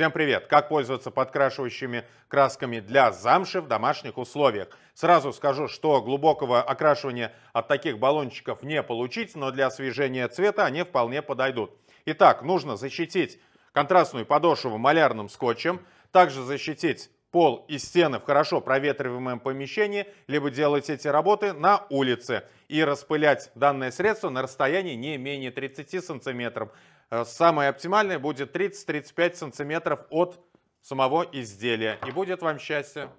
Всем привет! Как пользоваться подкрашивающими красками для замши в домашних условиях? Сразу скажу, что глубокого окрашивания от таких баллончиков не получить, но для освежения цвета они вполне подойдут. Итак, нужно защитить контрастную подошву малярным скотчем, также защитить пол и стены в хорошо проветриваемом помещении, либо делать эти работы на улице и распылять данное средство на расстоянии не менее 30 сантиметров. Э, самое оптимальное будет 30-35 сантиметров от самого изделия. И будет вам счастье!